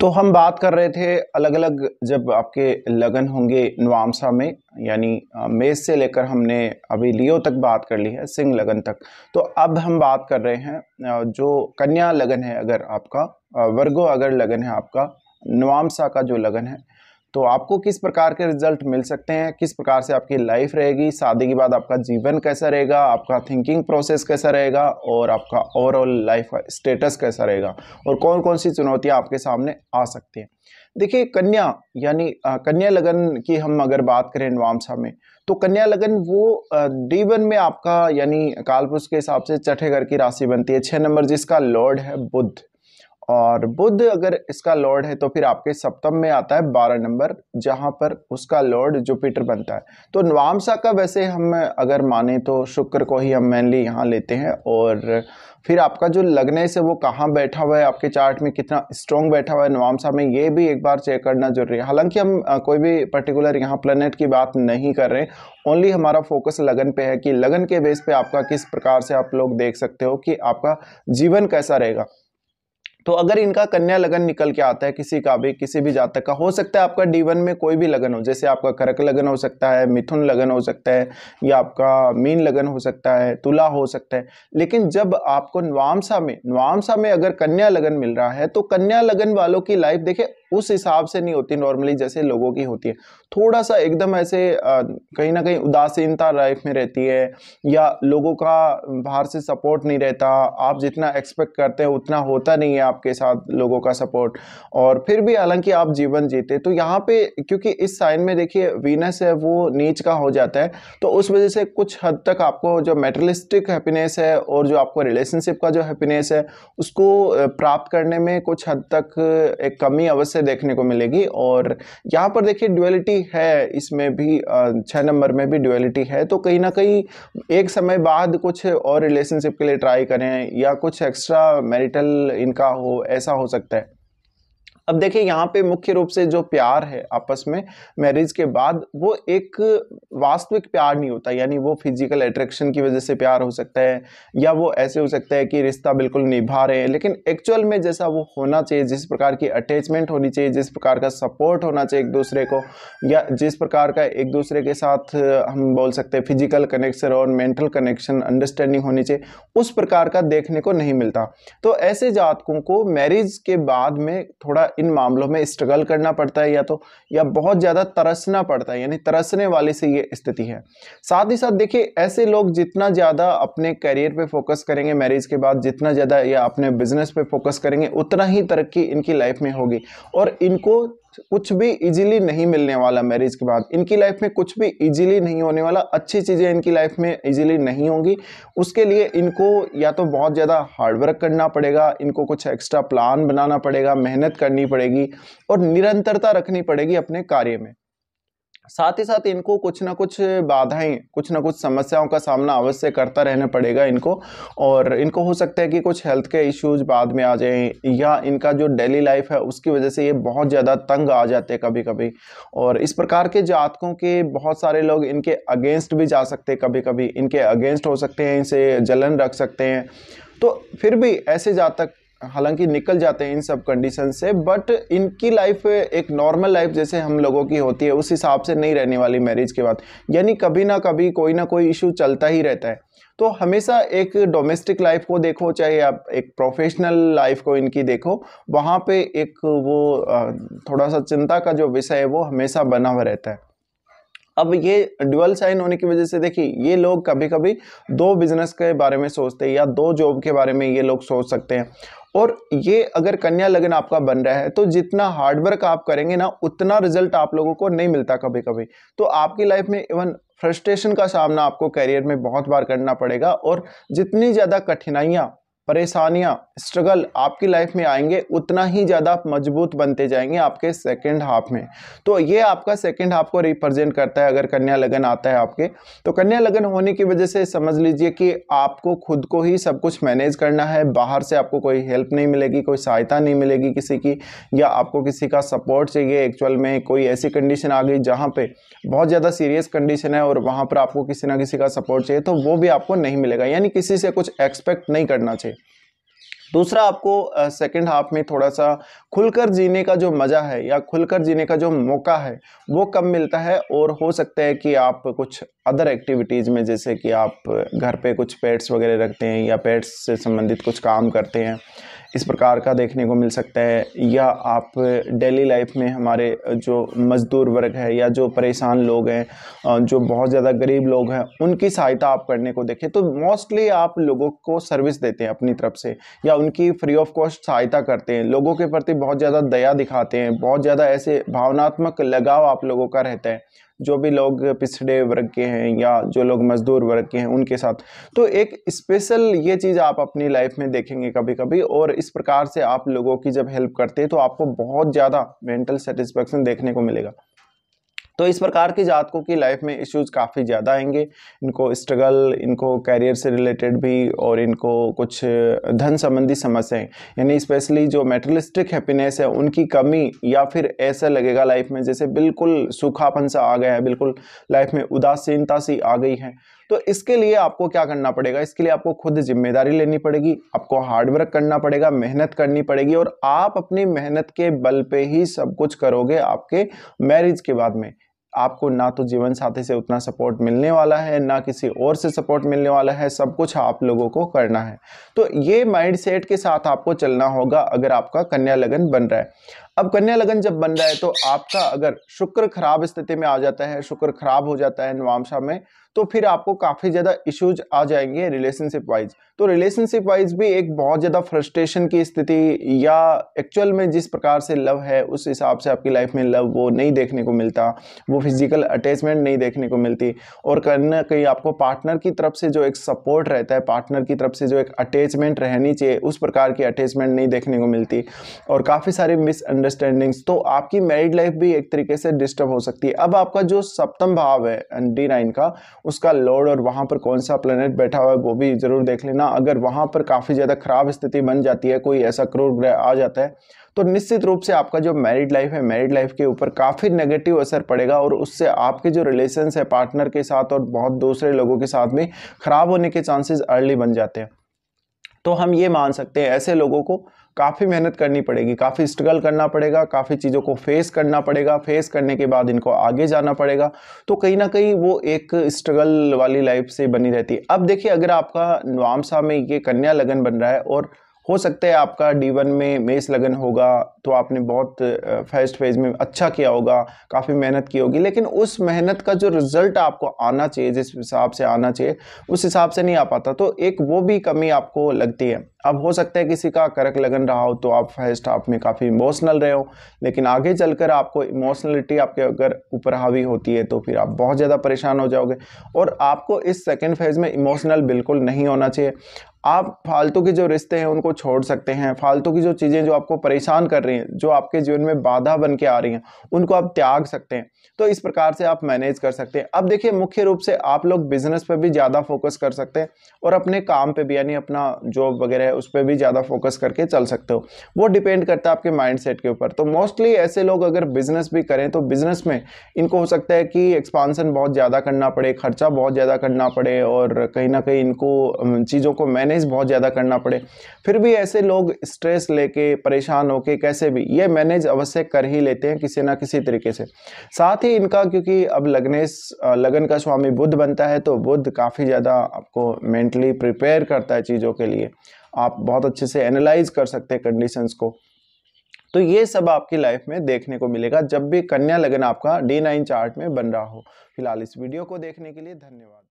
तो हम बात कर रहे थे अलग अलग जब आपके लगन होंगे नवामसा में यानी मेष से लेकर हमने अभी लियो तक बात कर ली है सिंह लगन तक तो अब हम बात कर रहे हैं जो कन्या लगन है अगर आपका वर्गो अगर लगन है आपका नवामसा का जो लगन है तो आपको किस प्रकार के रिजल्ट मिल सकते हैं किस प्रकार से आपकी लाइफ रहेगी शादी के बाद आपका जीवन कैसा रहेगा आपका थिंकिंग प्रोसेस कैसा रहेगा और आपका ओवरऑल लाइफ स्टेटस कैसा रहेगा और कौन कौन सी चुनौतियाँ आपके सामने आ सकती हैं देखिए कन्या यानी कन्या लगन की हम अगर बात करें नवामसा में तो कन्या लगन वो डी वन में आपका यानी कालपुरुष के हिसाब से चठे घर की राशि बनती है छः नंबर जिसका लॉर्ड है बुद्ध और बुद्ध अगर इसका लॉर्ड है तो फिर आपके सप्तम में आता है बारह नंबर जहाँ पर उसका लॉर्ड जुपिटर बनता है तो नवामसा का वैसे हम अगर माने तो शुक्र को ही हम मेनली यहाँ लेते हैं और फिर आपका जो लगने से वो कहाँ बैठा हुआ है आपके चार्ट में कितना स्ट्रॉन्ग बैठा हुआ है नवामसा में ये भी एक बार चेक करना जरूरी है हालांकि हम कोई भी पर्टिकुलर यहाँ प्लानट की बात नहीं कर रहे ओनली हमारा फोकस लगन पे है कि लगन के बेस पे आपका किस प्रकार से आप लोग देख सकते हो कि आपका जीवन कैसा रहेगा तो अगर इनका कन्या लगन निकल के आता है किसी का भी किसी भी जातक का हो सकता है आपका डी वन में कोई भी लगन हो जैसे आपका करक लगन हो सकता है मिथुन लगन हो सकता है या आपका मीन लगन हो सकता है तुला हो सकता है लेकिन जब आपको नवामसा में नवामसा में अगर कन्या लगन मिल रहा है तो कन्या लगन वालों की लाइफ देखिये उस हिसाब से नहीं होती नॉर्मली जैसे लोगों की होती है थोड़ा सा एकदम ऐसे कहीं ना कहीं उदासीनता लाइफ में रहती है या लोगों का बाहर से सपोर्ट नहीं रहता आप जितना एक्सपेक्ट करते हैं उतना होता नहीं है आपके साथ लोगों का सपोर्ट और फिर भी हालांकि आप जीवन जीते तो यहाँ पे क्योंकि इस साइन में देखिए वीनस है वो नीच का हो जाता है तो उस वजह से कुछ हद तक आपको जो मेटरलिस्टिक हैप्पीनेस है और जो आपको रिलेशनशिप का जो हैप्पीनेस है उसको प्राप्त करने में कुछ हद तक एक कमी अवश्य देखने को मिलेगी और यहाँ पर देखिए ड्यूअलिटी है इसमें भी छः नंबर में भी ड्यूअलिटी है तो कहीं ना कहीं एक समय बाद कुछ और रिलेशनशिप के लिए ट्राई करें या कुछ एक्स्ट्रा मैरिटल इनका हो ऐसा हो सकता है अब देखिए यहाँ पे मुख्य रूप से जो प्यार है आपस में मैरिज के बाद वो एक वास्तविक प्यार नहीं होता यानी वो फिजिकल अट्रैक्शन की वजह से प्यार हो सकता है या वो ऐसे हो सकता है कि रिश्ता बिल्कुल निभा रहे हैं लेकिन एक्चुअल में जैसा वो होना चाहिए जिस प्रकार की अटैचमेंट होनी चाहिए जिस प्रकार का सपोर्ट होना चाहिए एक दूसरे को या जिस प्रकार का एक दूसरे के साथ हम बोल सकते हैं फिजिकल कनेक्शन और मेंटल कनेक्शन अंडरस्टैंडिंग होनी चाहिए उस प्रकार का देखने को नहीं मिलता तो ऐसे जातकों को मैरिज के बाद में थोड़ा इन मामलों में स्ट्रगल करना पड़ता है या तो या बहुत ज़्यादा तरसना पड़ता है यानी तरसने वाले से ये स्थिति है साथ ही साथ देखिए ऐसे लोग जितना ज़्यादा अपने करियर पे फोकस करेंगे मैरिज के बाद जितना ज़्यादा या अपने बिजनेस पे फोकस करेंगे उतना ही तरक्की इनकी लाइफ में होगी और इनको कुछ भी इजीली नहीं मिलने वाला मैरिज के बाद इनकी लाइफ में कुछ भी इजीली नहीं होने वाला अच्छी चीज़ें इनकी लाइफ में इजीली नहीं होंगी उसके लिए इनको या तो बहुत ज़्यादा हार्डवर्क करना पड़ेगा इनको कुछ एक्स्ट्रा प्लान बनाना पड़ेगा मेहनत करनी पड़ेगी और निरंतरता रखनी पड़ेगी अपने कार्य में साथ ही साथ इनको कुछ ना कुछ बाधाएं कुछ ना कुछ समस्याओं का सामना अवश्य करता रहना पड़ेगा इनको और इनको हो सकता है कि कुछ हेल्थ के इश्यूज बाद में आ जाएं या इनका जो डेली लाइफ है उसकी वजह से ये बहुत ज़्यादा तंग आ जाते हैं कभी कभी और इस प्रकार के जातकों के बहुत सारे लोग इनके अगेंस्ट भी जा सकते हैं कभी कभी इनके अगेंस्ट हो सकते हैं इनसे जलन रख सकते हैं तो फिर भी ऐसे जातक हालांकि निकल जाते हैं इन सब कंडीशन से बट इनकी लाइफ एक नॉर्मल लाइफ जैसे हम लोगों की होती है उस हिसाब से नहीं रहने वाली मैरिज के बाद यानी कभी ना कभी कोई ना कोई इशू चलता ही रहता है तो हमेशा एक डोमेस्टिक लाइफ को देखो चाहे आप एक प्रोफेशनल लाइफ को इनकी देखो वहाँ पे एक वो थोड़ा सा चिंता का जो विषय है वो हमेशा बना हुआ रहता है अब ये डुअल साइन होने की वजह से देखिए ये लोग कभी कभी दो बिजनेस के बारे में सोचते हैं या दो जॉब के बारे में ये लोग सोच सकते हैं और ये अगर कन्या लगन आपका बन रहा है तो जितना हार्डवर्क आप करेंगे ना उतना रिजल्ट आप लोगों को नहीं मिलता कभी कभी तो आपकी लाइफ में इवन फ्रस्ट्रेशन का सामना आपको करियर में बहुत बार करना पड़ेगा और जितनी ज़्यादा कठिनाइयाँ परेशानियाँ स्ट्रगल आपकी लाइफ में आएंगे उतना ही ज़्यादा आप मजबूत बनते जाएंगे आपके सेकेंड हाफ में तो ये आपका सेकेंड हाफ को रिप्रेजेंट करता है अगर कन्या लगन आता है आपके तो कन्या लगन होने की वजह से समझ लीजिए कि आपको खुद को ही सब कुछ मैनेज करना है बाहर से आपको कोई हेल्प नहीं मिलेगी कोई सहायता नहीं मिलेगी किसी की या आपको किसी का सपोर्ट चाहिए एक्चुअल में कोई ऐसी कंडीशन आ गई जहाँ पर बहुत ज़्यादा सीरियस कंडीशन है और वहाँ पर आपको किसी ना किसी का सपोर्ट चाहिए तो वो भी आपको नहीं मिलेगा यानी किसी से कुछ एक्सपेक्ट नहीं करना चाहिए दूसरा आपको सेकेंड हाफ में थोड़ा सा खुलकर जीने का जो मज़ा है या खुलकर जीने का जो मौका है वो कम मिलता है और हो सकता है कि आप कुछ अदर एक्टिविटीज़ में जैसे कि आप घर पे कुछ पेट्स वगैरह रखते हैं या पेट्स से संबंधित कुछ काम करते हैं इस प्रकार का देखने को मिल सकता है या आप डेली लाइफ में हमारे जो मज़दूर वर्ग है या जो परेशान लोग हैं जो बहुत ज़्यादा गरीब लोग हैं उनकी सहायता आप करने को देखें तो मोस्टली आप लोगों को सर्विस देते हैं अपनी तरफ से या उनकी फ्री ऑफ कॉस्ट सहायता करते हैं लोगों के प्रति बहुत ज़्यादा दया दिखाते हैं बहुत ज़्यादा ऐसे भावनात्मक लगाव आप लोगों का रहता है जो भी लोग पिछड़े वर्ग के हैं या जो लोग मजदूर वर्ग के हैं उनके साथ तो एक स्पेशल ये चीज़ आप अपनी लाइफ में देखेंगे कभी कभी और इस प्रकार से आप लोगों की जब हेल्प करते हैं तो आपको बहुत ज़्यादा मेंटल सेटिस्फेक्शन देखने को मिलेगा तो इस प्रकार के जातकों की लाइफ में इश्यूज काफ़ी ज़्यादा आएंगे इनको स्ट्रगल इनको कैरियर से रिलेटेड भी और इनको कुछ धन संबंधी समस्याएं यानी स्पेशली जो मेटलिस्टिक हैप्पीनेस है उनकी कमी या फिर ऐसा लगेगा लाइफ में जैसे बिल्कुल सूखापन सा आ गया है बिल्कुल लाइफ में उदासीनता सी आ गई है तो इसके लिए आपको क्या करना पड़ेगा इसके लिए आपको खुद जिम्मेदारी लेनी पड़ेगी आपको हार्डवर्क करना पड़ेगा मेहनत करनी पड़ेगी और आप अपनी मेहनत के बल पे ही सब कुछ करोगे आपके मैरिज के बाद में आपको ना तो जीवन साथी से उतना सपोर्ट मिलने वाला है ना किसी और से सपोर्ट मिलने वाला है सब कुछ आप लोगों को करना है तो ये माइंडसेट के साथ आपको चलना होगा अगर आपका कन्या लगन बन रहा है अब कन्या लगन जब बन रहा है तो आपका अगर शुक्र खराब स्थिति में आ जाता है शुक्र खराब हो जाता है नवामशा में तो फिर आपको काफ़ी ज़्यादा इश्यूज आ जाएंगे रिलेशनशिप वाइज तो रिलेशनशिप वाइज भी एक बहुत ज़्यादा फ्रस्ट्रेशन की स्थिति या एक्चुअल में जिस प्रकार से लव है उस हिसाब से आपकी लाइफ में लव वो नहीं देखने को मिलता वो फिजिकल अटैचमेंट नहीं देखने को मिलती और कहीं ना कहीं आपको पार्टनर की तरफ से जो एक सपोर्ट रहता है पार्टनर की तरफ से जो एक अटैचमेंट रहनी चाहिए उस प्रकार की अटैचमेंट नहीं देखने को मिलती और काफ़ी सारे मिसअंडर मिसअंडरस्टैंडिंग्स तो आपकी मैरिड लाइफ भी एक तरीके से डिस्टर्ब हो सकती है अब आपका जो सप्तम भाव है डी नाइन का उसका लॉर्ड और वहाँ पर कौन सा प्लेनेट बैठा हुआ है वो भी ज़रूर देख लेना अगर वहाँ पर काफ़ी ज़्यादा खराब स्थिति बन जाती है कोई ऐसा क्रूर ग्रह आ जाता है तो निश्चित रूप से आपका जो मैरिड लाइफ है मैरिड लाइफ के ऊपर काफ़ी नेगेटिव असर पड़ेगा और उससे आपके जो रिलेशन है पार्टनर के साथ और बहुत दूसरे लोगों के साथ भी ख़राब होने के चांसेस अर्ली बन जाते हैं तो हम ये मान सकते हैं ऐसे लोगों को काफ़ी मेहनत करनी पड़ेगी काफ़ी स्ट्रगल करना पड़ेगा काफ़ी चीज़ों को फेस करना पड़ेगा फेस करने के बाद इनको आगे जाना पड़ेगा तो कहीं ना कहीं वो एक स्ट्रगल वाली लाइफ से बनी रहती है अब देखिए अगर आपका नवामसा में ये कन्या लगन बन रहा है और हो सकता है आपका डी वन में मेस लगन होगा तो आपने बहुत फर्स्ट फेज में अच्छा किया होगा काफ़ी मेहनत की होगी लेकिन उस मेहनत का जो रिज़ल्ट आपको आना चाहिए जिस हिसाब से आना चाहिए उस हिसाब से नहीं आ पाता तो एक वो भी कमी आपको लगती है अब हो सकता है किसी का करक लगन रहा हो तो आप फर्स्ट हाफ में काफ़ी इमोशनल रहे हो लेकिन आगे चलकर आपको इमोशनलिटी आपके अगर ऊपर हावी होती है तो फिर आप बहुत ज़्यादा परेशान हो जाओगे और आपको इस सेकेंड फेज़ में इमोशनल बिल्कुल नहीं होना चाहिए आप फालतू के जो रिश्ते हैं उनको छोड़ सकते हैं फालतू की जो चीज़ें जो आपको परेशान कर रही हैं जो आपके जीवन में बाधा बन के आ रही हैं उनको आप त्याग सकते हैं तो इस प्रकार से आप मैनेज कर सकते हैं अब देखिए मुख्य रूप से आप लोग बिजनेस पर भी ज़्यादा फोकस कर सकते हैं और अपने काम पे भी यानी अपना जॉब वगैरह उस पर भी ज़्यादा फोकस करके चल सकते हो वो डिपेंड करता है आपके माइंड के ऊपर तो मोस्टली ऐसे लोग अगर बिजनेस भी करें तो बिजनेस में इनको हो सकता है कि एक्सपांसन बहुत ज़्यादा करना पड़े खर्चा बहुत ज़्यादा करना पड़े और कहीं ना कहीं इनको चीज़ों को मैनेज बहुत ज़्यादा करना पड़े फिर भी ऐसे लोग स्ट्रेस लेके परेशान होके कैसे भी ये मैनेज अवश्य कर ही लेते हैं किसी ना किसी तरीके से साथ ही इनका क्योंकि अब लग्नेश लगन का स्वामी बुद्ध बनता है तो बुद्ध काफ़ी ज़्यादा आपको मेंटली प्रिपेयर करता है चीज़ों के लिए आप बहुत अच्छे से एनालाइज कर सकते हैं कंडीशंस को तो ये सब आपकी लाइफ में देखने को मिलेगा जब भी कन्या लगन आपका डी नाइन चार्ट में बन रहा हो फिलहाल इस वीडियो को देखने के लिए धन्यवाद